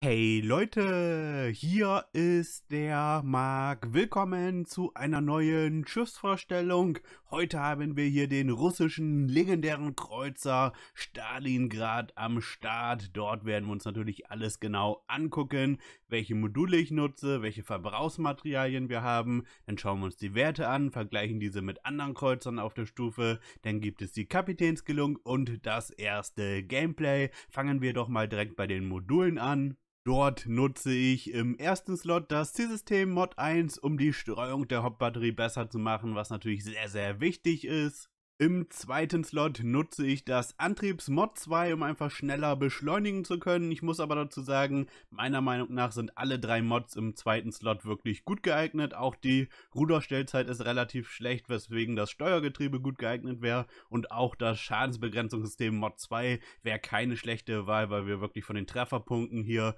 Hey Leute, hier ist der Marc. Willkommen zu einer neuen Schiffsvorstellung. Heute haben wir hier den russischen legendären Kreuzer Stalingrad am Start. Dort werden wir uns natürlich alles genau angucken, welche Module ich nutze, welche Verbrauchsmaterialien wir haben. Dann schauen wir uns die Werte an, vergleichen diese mit anderen Kreuzern auf der Stufe. Dann gibt es die Kapitänsgelung und das erste Gameplay. Fangen wir doch mal direkt bei den Modulen an. Dort nutze ich im ersten Slot das Zielsystem Mod 1, um die Streuung der Hauptbatterie besser zu machen, was natürlich sehr, sehr wichtig ist. Im zweiten Slot nutze ich das Antriebsmod 2, um einfach schneller beschleunigen zu können. Ich muss aber dazu sagen, meiner Meinung nach sind alle drei Mods im zweiten Slot wirklich gut geeignet. Auch die Ruderstellzeit ist relativ schlecht, weswegen das Steuergetriebe gut geeignet wäre. Und auch das Schadensbegrenzungssystem Mod 2 wäre keine schlechte Wahl, weil wir wirklich von den Trefferpunkten hier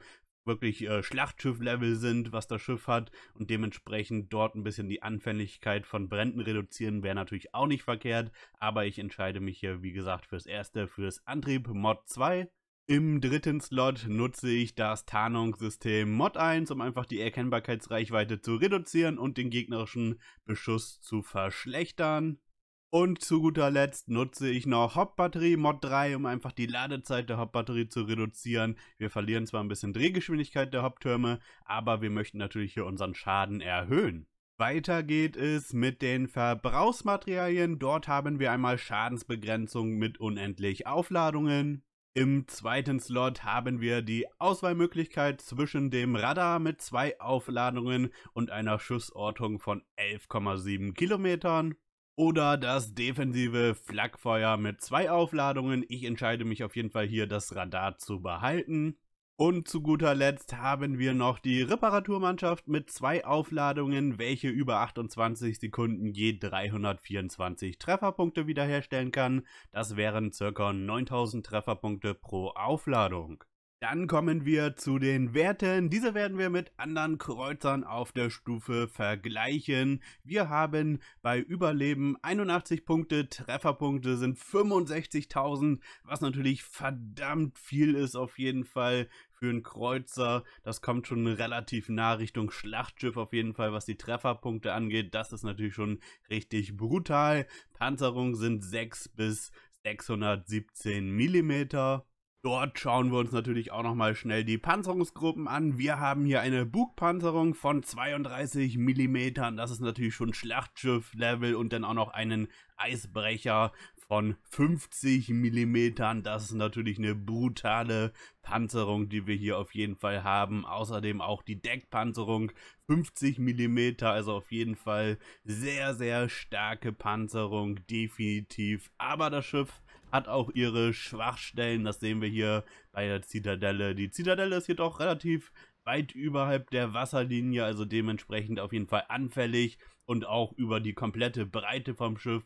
wirklich äh, Schlachtschiff-Level sind, was das Schiff hat und dementsprechend dort ein bisschen die Anfälligkeit von Bränden reduzieren, wäre natürlich auch nicht verkehrt, aber ich entscheide mich hier, wie gesagt, fürs erste, fürs Antrieb Mod 2. Im dritten Slot nutze ich das Tarnungssystem Mod 1, um einfach die Erkennbarkeitsreichweite zu reduzieren und den gegnerischen Beschuss zu verschlechtern. Und zu guter Letzt nutze ich noch Hauptbatterie Mod 3, um einfach die Ladezeit der Hauptbatterie zu reduzieren. Wir verlieren zwar ein bisschen Drehgeschwindigkeit der Haupttürme, aber wir möchten natürlich hier unseren Schaden erhöhen. Weiter geht es mit den Verbrauchsmaterialien. Dort haben wir einmal Schadensbegrenzung mit unendlich Aufladungen. Im zweiten Slot haben wir die Auswahlmöglichkeit zwischen dem Radar mit zwei Aufladungen und einer Schussortung von 11,7 Kilometern oder das defensive Flakfeuer mit zwei Aufladungen. Ich entscheide mich auf jeden Fall hier, das Radar zu behalten. Und zu guter Letzt haben wir noch die Reparaturmannschaft mit zwei Aufladungen, welche über 28 Sekunden je 324 Trefferpunkte wiederherstellen kann. Das wären ca. 9000 Trefferpunkte pro Aufladung. Dann kommen wir zu den Werten. Diese werden wir mit anderen Kreuzern auf der Stufe vergleichen. Wir haben bei Überleben 81 Punkte, Trefferpunkte sind 65.000, was natürlich verdammt viel ist auf jeden Fall für einen Kreuzer. Das kommt schon relativ nah Richtung Schlachtschiff auf jeden Fall, was die Trefferpunkte angeht. Das ist natürlich schon richtig brutal. Panzerung sind 6 bis 617 Millimeter. Dort schauen wir uns natürlich auch nochmal schnell die Panzerungsgruppen an. Wir haben hier eine Bugpanzerung von 32 mm. Das ist natürlich schon Schlachtschiff-Level und dann auch noch einen Eisbrecher von 50 mm. Das ist natürlich eine brutale Panzerung, die wir hier auf jeden Fall haben. Außerdem auch die Deckpanzerung 50 mm, also auf jeden Fall sehr, sehr starke Panzerung, definitiv. Aber das Schiff hat auch ihre Schwachstellen. Das sehen wir hier bei der Zitadelle. Die Zitadelle ist jedoch relativ weit überhalb der Wasserlinie, also dementsprechend auf jeden Fall anfällig und auch über die komplette Breite vom Schiff,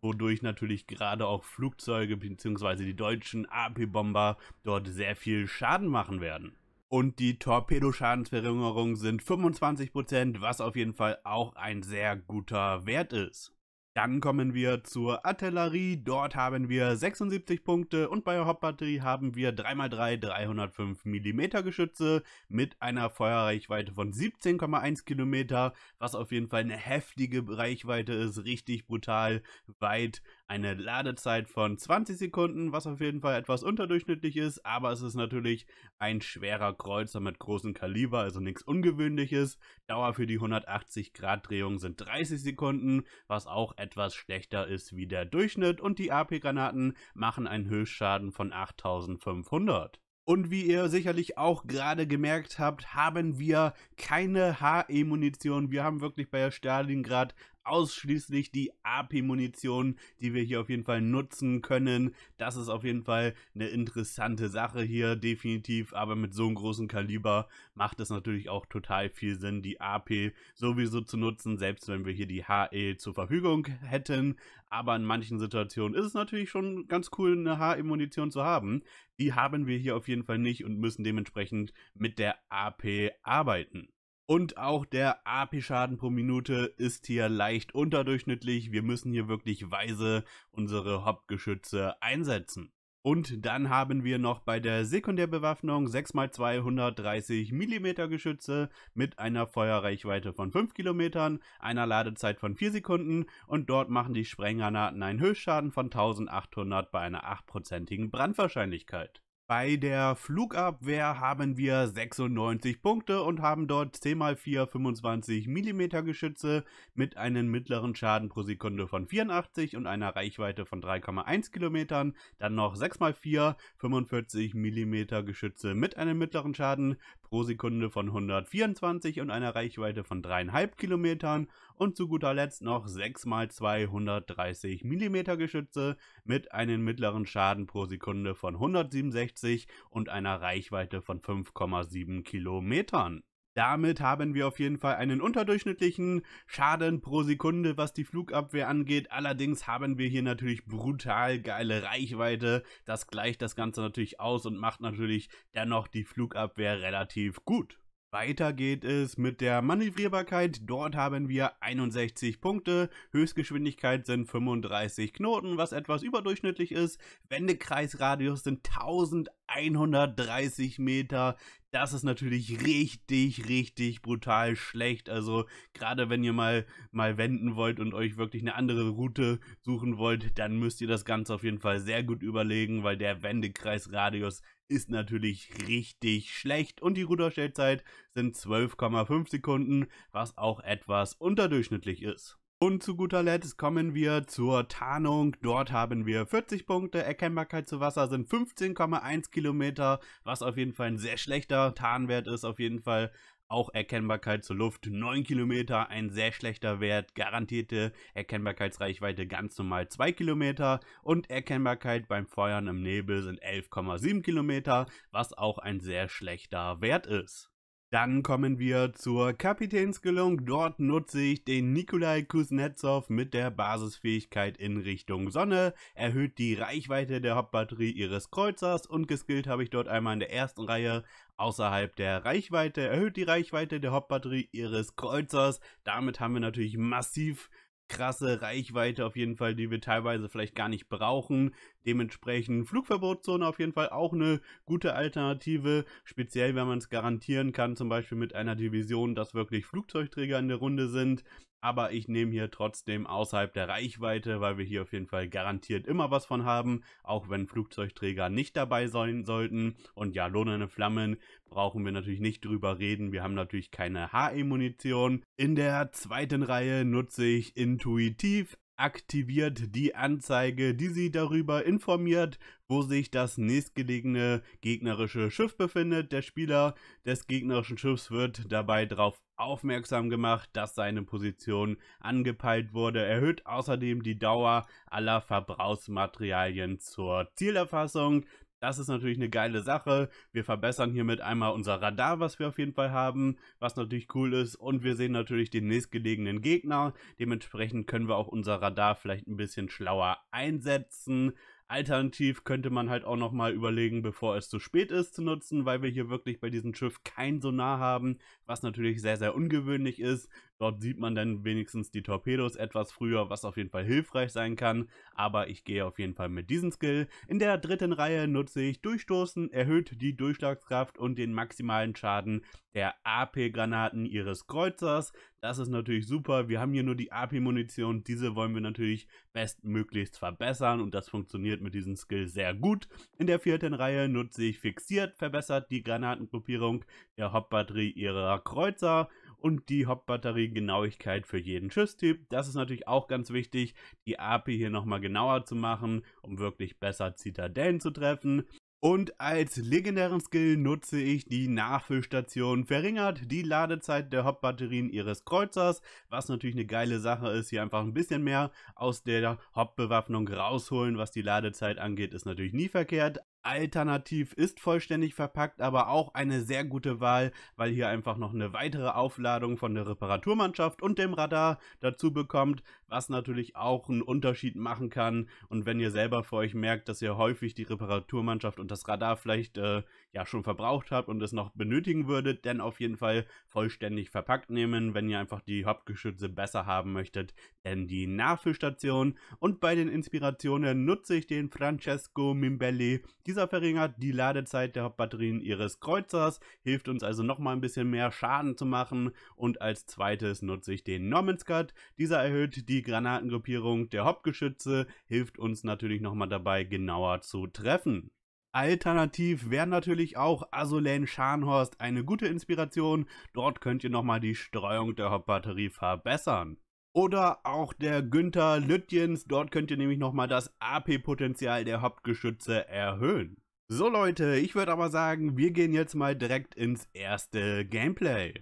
wodurch natürlich gerade auch Flugzeuge bzw. die deutschen AP-Bomber dort sehr viel Schaden machen werden. Und die Torpedoschadensverringerung sind 25%, was auf jeden Fall auch ein sehr guter Wert ist. Dann kommen wir zur Artillerie. Dort haben wir 76 Punkte und bei der Hauptbatterie haben wir 3x3 305 mm Geschütze mit einer Feuerreichweite von 17,1 Kilometer, was auf jeden Fall eine heftige Reichweite ist, richtig brutal weit. Eine Ladezeit von 20 Sekunden, was auf jeden Fall etwas unterdurchschnittlich ist, aber es ist natürlich ein schwerer Kreuzer mit großem Kaliber, also nichts Ungewöhnliches. Dauer für die 180 Grad Drehung sind 30 Sekunden, was auch etwas schlechter ist wie der Durchschnitt und die AP-Granaten machen einen Höchstschaden von 8500. Und wie ihr sicherlich auch gerade gemerkt habt, haben wir keine HE-Munition. Wir haben wirklich bei der Stalingrad ausschließlich die AP-Munition, die wir hier auf jeden Fall nutzen können. Das ist auf jeden Fall eine interessante Sache hier, definitiv. Aber mit so einem großen Kaliber macht es natürlich auch total viel Sinn, die AP sowieso zu nutzen, selbst wenn wir hier die HE zur Verfügung hätten. Aber in manchen Situationen ist es natürlich schon ganz cool, eine HE-Munition zu haben. Die haben wir hier auf jeden Fall nicht und müssen dementsprechend mit der AP arbeiten. Und auch der AP-Schaden pro Minute ist hier leicht unterdurchschnittlich. Wir müssen hier wirklich weise unsere Hauptgeschütze einsetzen. Und dann haben wir noch bei der Sekundärbewaffnung 6x2 130 mm Geschütze mit einer Feuerreichweite von 5 km, einer Ladezeit von 4 Sekunden und dort machen die Sprenggranaten einen Höchstschaden von 1800 bei einer 8%igen Brandwahrscheinlichkeit. Bei der Flugabwehr haben wir 96 Punkte und haben dort 10x4 25 mm Geschütze mit einem mittleren Schaden pro Sekunde von 84 und einer Reichweite von 3,1 Kilometern. Dann noch 6x4 45 mm Geschütze mit einem mittleren Schaden pro Sekunde von 124 und einer Reichweite von 3,5 Kilometern und zu guter Letzt noch 6x230 mm Geschütze mit einem mittleren Schaden pro Sekunde von 167 und einer Reichweite von 5,7 Kilometern. Damit haben wir auf jeden Fall einen unterdurchschnittlichen Schaden pro Sekunde, was die Flugabwehr angeht. Allerdings haben wir hier natürlich brutal geile Reichweite. Das gleicht das Ganze natürlich aus und macht natürlich dennoch die Flugabwehr relativ gut. Weiter geht es mit der Manövrierbarkeit. Dort haben wir 61 Punkte. Höchstgeschwindigkeit sind 35 Knoten, was etwas überdurchschnittlich ist. Wendekreisradius sind 1130 Meter. Das ist natürlich richtig, richtig brutal schlecht. Also gerade wenn ihr mal, mal wenden wollt und euch wirklich eine andere Route suchen wollt, dann müsst ihr das Ganze auf jeden Fall sehr gut überlegen, weil der Wendekreisradius ist natürlich richtig schlecht und die Ruderstellzeit sind 12,5 Sekunden, was auch etwas unterdurchschnittlich ist. Und zu guter Letzt kommen wir zur Tarnung. Dort haben wir 40 Punkte. Erkennbarkeit zu Wasser sind 15,1 Kilometer, was auf jeden Fall ein sehr schlechter Tarnwert ist. Auf jeden Fall auch Erkennbarkeit zur Luft 9 Kilometer, ein sehr schlechter Wert, garantierte Erkennbarkeitsreichweite ganz normal 2 Kilometer und Erkennbarkeit beim Feuern im Nebel sind 11,7 Kilometer, was auch ein sehr schlechter Wert ist. Dann kommen wir zur Kapitänsgelung. Dort nutze ich den Nikolai Kuznetsov mit der Basisfähigkeit in Richtung Sonne, erhöht die Reichweite der Hauptbatterie ihres Kreuzers und geskillt habe ich dort einmal in der ersten Reihe außerhalb der Reichweite, erhöht die Reichweite der Hauptbatterie ihres Kreuzers. Damit haben wir natürlich massiv krasse Reichweite auf jeden Fall, die wir teilweise vielleicht gar nicht brauchen. Dementsprechend Flugverbotszone auf jeden Fall auch eine gute Alternative, speziell wenn man es garantieren kann, zum Beispiel mit einer Division, dass wirklich Flugzeugträger in der Runde sind aber ich nehme hier trotzdem außerhalb der Reichweite, weil wir hier auf jeden Fall garantiert immer was von haben, auch wenn Flugzeugträger nicht dabei sein sollten. Und ja, lohnende Flammen brauchen wir natürlich nicht drüber reden. Wir haben natürlich keine HE-Munition. In der zweiten Reihe nutze ich intuitiv aktiviert die Anzeige, die sie darüber informiert, wo sich das nächstgelegene gegnerische Schiff befindet. Der Spieler des gegnerischen Schiffs wird dabei darauf aufmerksam gemacht, dass seine Position angepeilt wurde, erhöht außerdem die Dauer aller Verbrauchsmaterialien zur Zielerfassung. Das ist natürlich eine geile Sache. Wir verbessern hiermit einmal unser Radar, was wir auf jeden Fall haben, was natürlich cool ist. Und wir sehen natürlich den nächstgelegenen Gegner. Dementsprechend können wir auch unser Radar vielleicht ein bisschen schlauer einsetzen. Alternativ könnte man halt auch nochmal überlegen, bevor es zu spät ist, zu nutzen, weil wir hier wirklich bei diesem Schiff kein Sonar haben, was natürlich sehr, sehr ungewöhnlich ist. Dort sieht man dann wenigstens die Torpedos etwas früher, was auf jeden Fall hilfreich sein kann, aber ich gehe auf jeden Fall mit diesem Skill. In der dritten Reihe nutze ich Durchstoßen, erhöht die Durchschlagskraft und den maximalen Schaden der AP-Granaten ihres Kreuzers. Das ist natürlich super, wir haben hier nur die AP-Munition, diese wollen wir natürlich bestmöglichst verbessern und das funktioniert mit diesem Skill sehr gut. In der vierten Reihe nutze ich Fixiert, verbessert die Granatengruppierung der Hauptbatterie ihrer Kreuzer und die Hauptbatteriegenauigkeit für jeden Schusstyp. Das ist natürlich auch ganz wichtig, die AP hier nochmal genauer zu machen, um wirklich besser Zitadellen zu treffen. Und als legendären Skill nutze ich die Nachfüllstation. Verringert die Ladezeit der Hauptbatterien ihres Kreuzers, was natürlich eine geile Sache ist. Hier einfach ein bisschen mehr aus der Hauptbewaffnung rausholen, was die Ladezeit angeht, ist natürlich nie verkehrt. Alternativ ist vollständig verpackt, aber auch eine sehr gute Wahl, weil hier einfach noch eine weitere Aufladung von der Reparaturmannschaft und dem Radar dazu bekommt, was natürlich auch einen Unterschied machen kann. Und wenn ihr selber für euch merkt, dass ihr häufig die Reparaturmannschaft und das Radar vielleicht äh, ja schon verbraucht habt und es noch benötigen würdet, dann auf jeden Fall vollständig verpackt nehmen, wenn ihr einfach die Hauptgeschütze besser haben möchtet, denn die Nachfüllstation. Und bei den Inspirationen nutze ich den Francesco Mimbelli. Dieser verringert die Ladezeit der Hauptbatterien ihres Kreuzers, hilft uns also nochmal ein bisschen mehr Schaden zu machen. Und als zweites nutze ich den Norman Cut. Dieser erhöht die Granatengruppierung der Hauptgeschütze, hilft uns natürlich nochmal dabei genauer zu treffen. Alternativ wäre natürlich auch Asolane Scharnhorst eine gute Inspiration. Dort könnt ihr nochmal die Streuung der Hauptbatterie verbessern. Oder auch der Günther Lütjens, dort könnt ihr nämlich nochmal das AP-Potenzial der Hauptgeschütze erhöhen. So Leute, ich würde aber sagen, wir gehen jetzt mal direkt ins erste Gameplay.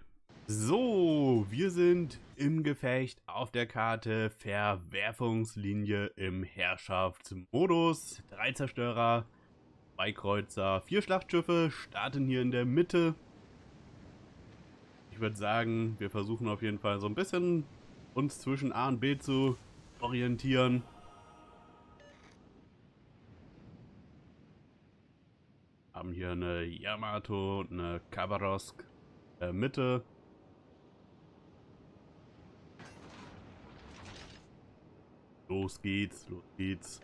So, wir sind im Gefecht auf der Karte Verwerfungslinie im Herrschaftsmodus. Drei Zerstörer, zwei Kreuzer, vier Schlachtschiffe starten hier in der Mitte. Ich würde sagen, wir versuchen auf jeden Fall so ein bisschen uns zwischen A und B zu orientieren. Haben hier eine Yamato und eine Khabarovsk äh, Mitte. Los geht's, los geht's.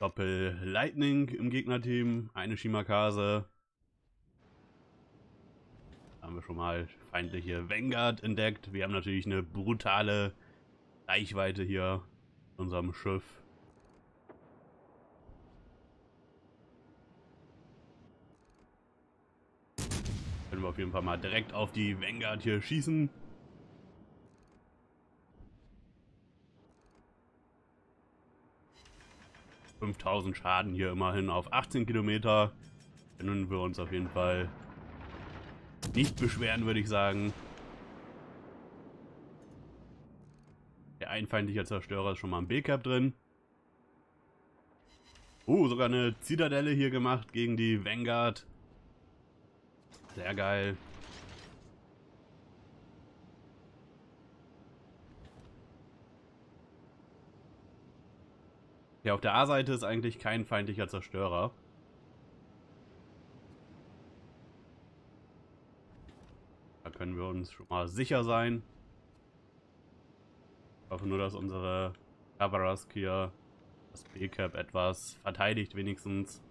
Doppel Lightning im Gegnerteam, eine Shimakase. Da haben wir schon mal feindliche Vanguard entdeckt. Wir haben natürlich eine brutale Reichweite hier in unserem Schiff. Können wir auf jeden Fall mal direkt auf die Vanguard hier schießen. 5000 Schaden hier immerhin auf 18 Kilometer. Können wir uns auf jeden Fall nicht beschweren, würde ich sagen. Der einfeindliche Zerstörer ist schon mal im B-Cap drin. Uh, sogar eine Zitadelle hier gemacht gegen die Vanguard. Sehr geil. Ja, auf der A-Seite ist eigentlich kein feindlicher Zerstörer. Da können wir uns schon mal sicher sein. Ich hoffe nur, dass unsere Kavarask hier das B-Cap etwas verteidigt wenigstens.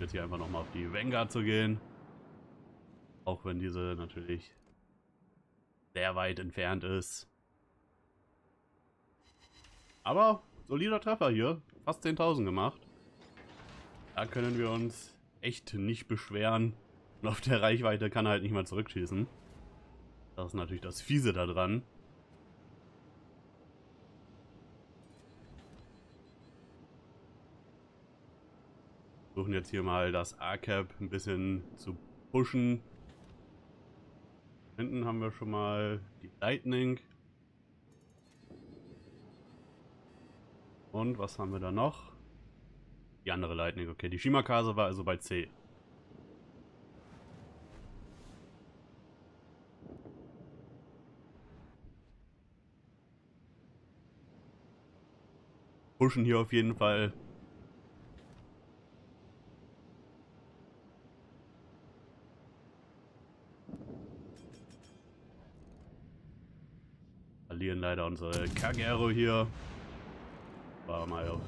Jetzt hier einfach nochmal auf die Vanguard zu gehen. Auch wenn diese natürlich sehr weit entfernt ist. Aber solider Treffer hier. Fast 10.000 gemacht. Da können wir uns echt nicht beschweren. Und auf der Reichweite kann er halt nicht mal zurückschießen. Das ist natürlich das Fiese da daran. Versuchen jetzt hier mal das A-Cap ein bisschen zu pushen. Hinten haben wir schon mal die Lightning. Und was haben wir da noch? Die andere Lightning, okay. Die Shimakase war also bei C. Pushen hier auf jeden Fall. Verlieren leider unsere Kagero hier. War mal auf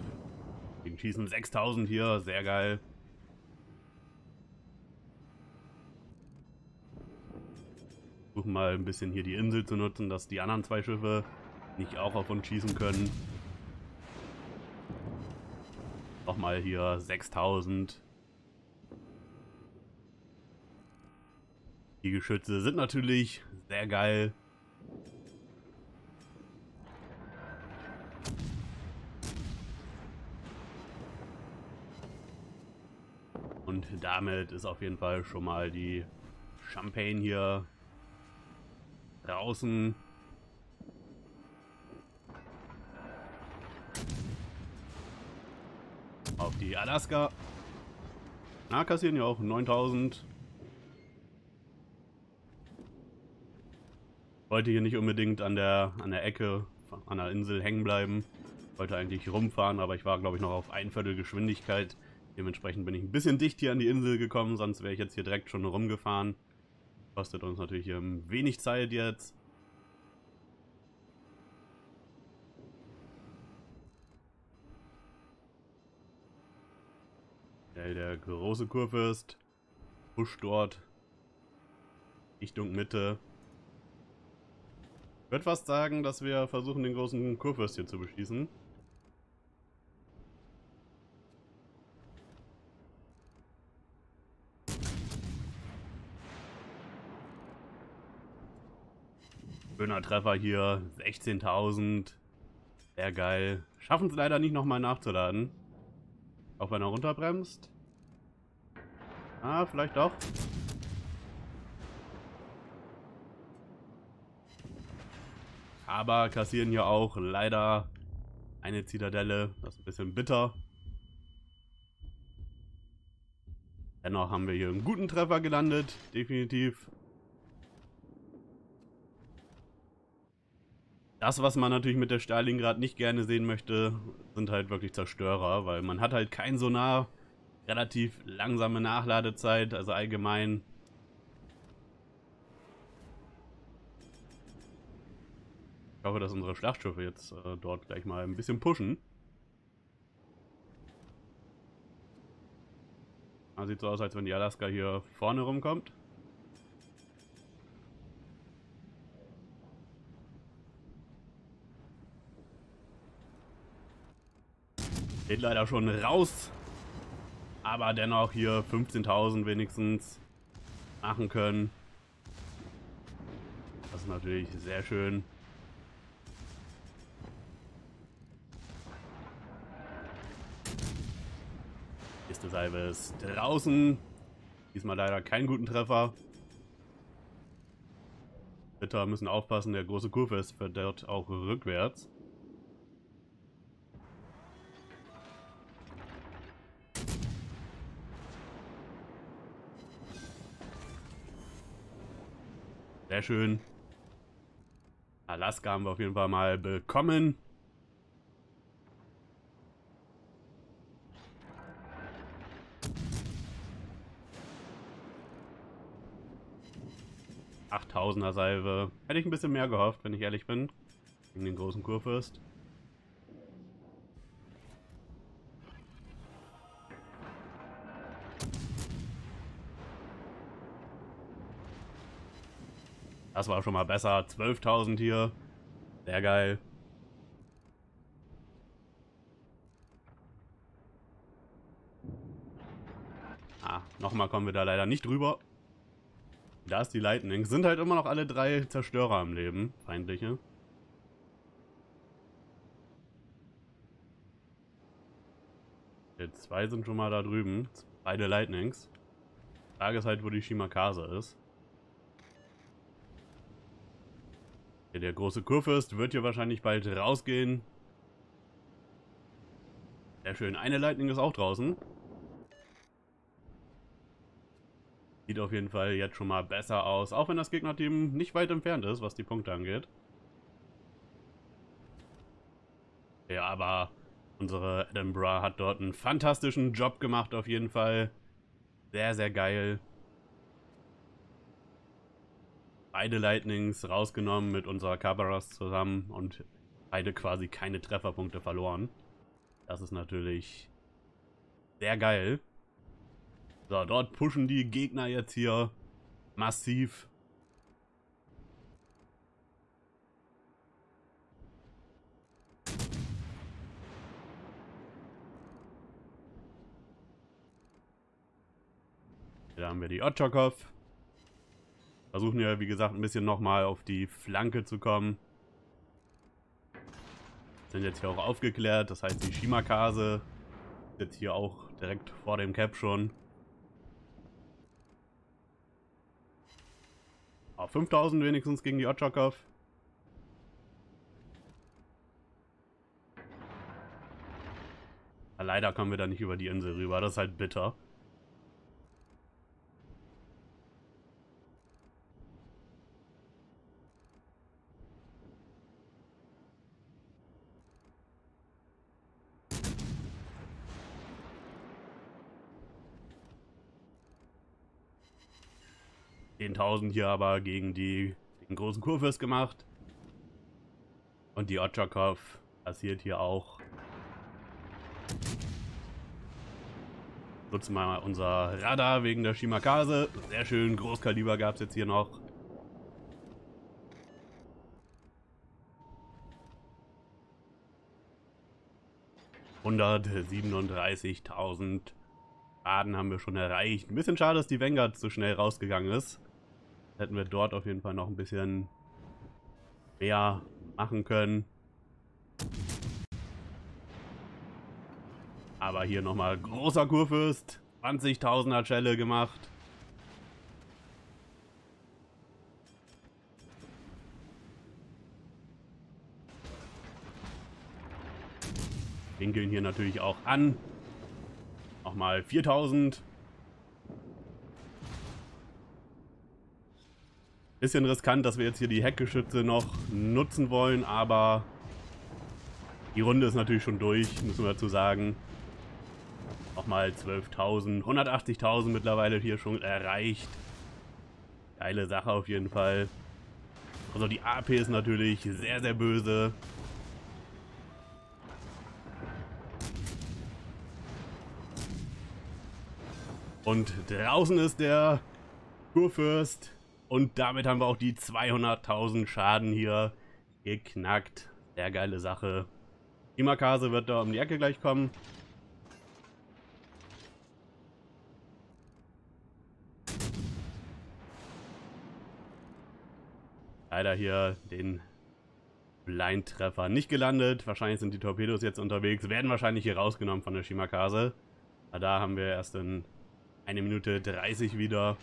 den Schießen 6000 hier, sehr geil. Versuchen mal ein bisschen hier die Insel zu nutzen, dass die anderen zwei Schiffe nicht auch auf uns schießen können. Nochmal hier 6000. Die Geschütze sind natürlich sehr geil. damit ist auf jeden Fall schon mal die Champagne hier draußen. Auf die Alaska. Na, kassieren ja auch 9000. Wollte hier nicht unbedingt an der, an der Ecke, an der Insel hängen bleiben. Wollte eigentlich rumfahren, aber ich war, glaube ich, noch auf ein Viertel Geschwindigkeit. Dementsprechend bin ich ein bisschen dicht hier an die Insel gekommen, sonst wäre ich jetzt hier direkt schon rumgefahren. Kostet uns natürlich hier ähm, wenig Zeit jetzt. Der, der große Kurfürst pusht dort Richtung Mitte. Ich würde fast sagen, dass wir versuchen, den großen Kurfürst hier zu beschießen. Schöner Treffer hier. 16.000. Sehr geil. Schaffen es leider nicht nochmal nachzuladen. Auch wenn er runterbremst. Ah, vielleicht doch. Aber kassieren hier auch leider eine Zitadelle. Das ist ein bisschen bitter. Dennoch haben wir hier einen guten Treffer gelandet. Definitiv. das, was man natürlich mit der Stalingrad nicht gerne sehen möchte, sind halt wirklich Zerstörer, weil man hat halt kein Sonar, relativ langsame Nachladezeit, also allgemein. Ich hoffe, dass unsere Schlachtschiffe jetzt äh, dort gleich mal ein bisschen pushen. sieht so aus, als wenn die Alaska hier vorne rumkommt. Steht leider schon raus. Aber dennoch hier 15.000 wenigstens machen können. Das ist natürlich sehr schön. Ist der Salve ist draußen. Diesmal leider keinen guten Treffer. Ritter müssen aufpassen, der große Kurve ist verdammt auch rückwärts. Sehr schön. Alaska haben wir auf jeden Fall mal bekommen. Achttausender Salve. Hätte ich ein bisschen mehr gehofft, wenn ich ehrlich bin. Gegen den großen Kurfürst. Das war schon mal besser. 12.000 hier. Sehr geil. Ah, nochmal kommen wir da leider nicht drüber. Da ist die Lightning. Sind halt immer noch alle drei Zerstörer am Leben. Feindliche. Die zwei sind schon mal da drüben. Beide Lightnings. Frage ist halt, wo die Shimakase ist. Der große Kurfürst wird hier wahrscheinlich bald rausgehen. Sehr schön. Eine Lightning ist auch draußen. Sieht auf jeden Fall jetzt schon mal besser aus, auch wenn das Gegnerteam nicht weit entfernt ist, was die Punkte angeht. Ja, aber unsere Edinburgh hat dort einen fantastischen Job gemacht auf jeden Fall. Sehr, sehr geil beide Lightnings rausgenommen mit unserer Kabaras zusammen und beide quasi keine Trefferpunkte verloren. Das ist natürlich sehr geil. So, dort pushen die Gegner jetzt hier massiv. Da haben wir die Otchokov. Versuchen wir, wie gesagt, ein bisschen nochmal auf die Flanke zu kommen. Sind jetzt hier auch aufgeklärt, das heißt die Shimakase ist jetzt hier auch direkt vor dem Cap schon. Auf 5000 wenigstens gegen die Otschakov. Leider kommen wir da nicht über die Insel rüber, das ist halt bitter. 10.000 hier aber gegen die, den großen Kurfürst gemacht. Und die Otschakov passiert hier auch. Nutzen wir mal unser Radar wegen der Shimakase. Sehr schön, Großkaliber gab es jetzt hier noch. ...137.000 Schaden haben wir schon erreicht. Ein bisschen schade, dass die Vanguard so schnell rausgegangen ist hätten wir dort auf jeden Fall noch ein bisschen mehr machen können. Aber hier nochmal großer Kurfürst. 20.000er Schelle gemacht. Winkeln hier natürlich auch an. Nochmal 4000. Bisschen riskant, dass wir jetzt hier die Heckgeschütze noch nutzen wollen, aber die Runde ist natürlich schon durch, müssen wir dazu sagen. Nochmal 12.000, 180.000 mittlerweile hier schon erreicht. Geile Sache auf jeden Fall. Also die AP ist natürlich sehr, sehr böse. Und draußen ist der Kurfürst und damit haben wir auch die 200.000 Schaden hier geknackt. Sehr geile Sache. Die wird da um die Ecke gleich kommen. Leider hier den Blindtreffer nicht gelandet. Wahrscheinlich sind die Torpedos jetzt unterwegs. Werden wahrscheinlich hier rausgenommen von der Shimakase. Da haben wir erst in 1 Minute 30 wieder.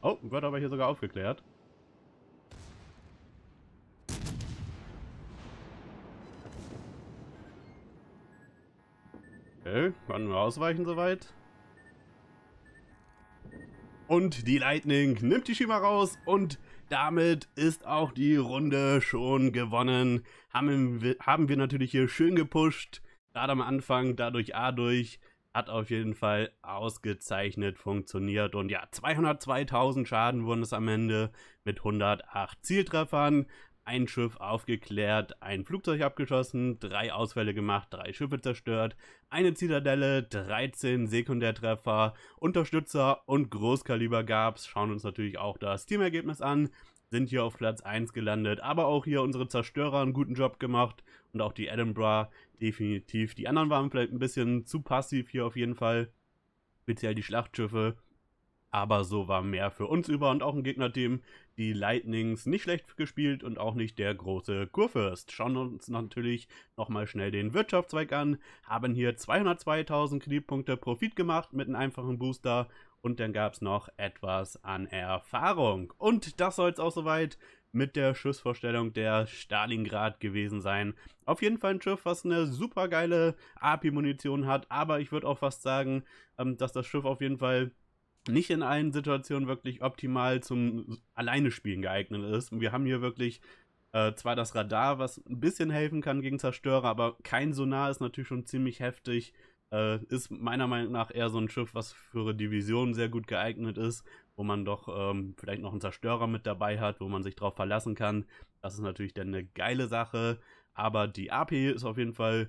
Oh, wird aber hier sogar aufgeklärt. Okay, kann wir ausweichen soweit. Und die Lightning nimmt die Schieber raus und damit ist auch die Runde schon gewonnen. Haben wir, haben wir natürlich hier schön gepusht. Gerade am Anfang, dadurch A durch. Hat auf jeden Fall ausgezeichnet funktioniert. Und ja, 202.000 Schaden wurden es am Ende mit 108 Zieltreffern. Ein Schiff aufgeklärt, ein Flugzeug abgeschossen, drei Ausfälle gemacht, drei Schiffe zerstört, eine Zitadelle, 13 Sekundärtreffer, Unterstützer und Großkaliber gab es. Schauen uns natürlich auch das Teamergebnis an sind hier auf Platz 1 gelandet, aber auch hier unsere Zerstörer einen guten Job gemacht und auch die Edinburgh Definitiv. Die anderen waren vielleicht ein bisschen zu passiv hier auf jeden Fall. Speziell die Schlachtschiffe. Aber so war mehr für uns über und auch ein Gegnerteam. Die Lightnings nicht schlecht gespielt und auch nicht der große Kurfürst. Schauen wir uns natürlich nochmal schnell den Wirtschaftszweig an. Haben hier 202.000 Kreditpunkte Profit gemacht mit einem einfachen Booster. Und dann gab es noch etwas an Erfahrung. Und das soll es auch soweit mit der Schiffsvorstellung der Stalingrad gewesen sein. Auf jeden Fall ein Schiff, was eine super geile API-Munition hat, aber ich würde auch fast sagen, ähm, dass das Schiff auf jeden Fall nicht in allen Situationen wirklich optimal zum Alleinespielen geeignet ist. Wir haben hier wirklich äh, zwar das Radar, was ein bisschen helfen kann gegen Zerstörer, aber kein Sonar ist natürlich schon ziemlich heftig. Äh, ist meiner Meinung nach eher so ein Schiff, was für Divisionen sehr gut geeignet ist wo man doch ähm, vielleicht noch einen Zerstörer mit dabei hat, wo man sich drauf verlassen kann. Das ist natürlich dann eine geile Sache. Aber die AP ist auf jeden Fall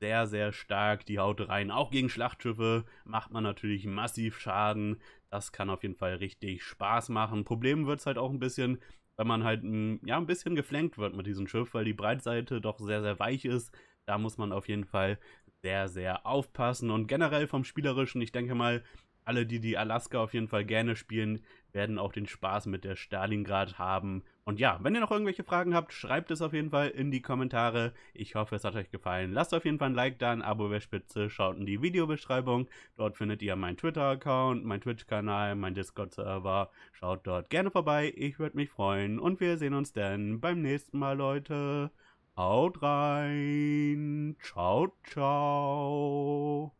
sehr, sehr stark. Die haut rein. Auch gegen Schlachtschiffe macht man natürlich massiv Schaden. Das kann auf jeden Fall richtig Spaß machen. Problem wird es halt auch ein bisschen, wenn man halt hm, ja, ein bisschen geflankt wird mit diesem Schiff, weil die Breitseite doch sehr, sehr weich ist. Da muss man auf jeden Fall sehr, sehr aufpassen. Und generell vom Spielerischen, ich denke mal, alle, die die Alaska auf jeden Fall gerne spielen, werden auch den Spaß mit der Stalingrad haben. Und ja, wenn ihr noch irgendwelche Fragen habt, schreibt es auf jeden Fall in die Kommentare. Ich hoffe, es hat euch gefallen. Lasst auf jeden Fall ein Like da, ein Abo wäre spitze. Schaut in die Videobeschreibung. Dort findet ihr meinen Twitter-Account, meinen Twitch-Kanal, meinen Discord-Server. Schaut dort gerne vorbei. Ich würde mich freuen. Und wir sehen uns dann beim nächsten Mal, Leute. Haut rein. Ciao, ciao.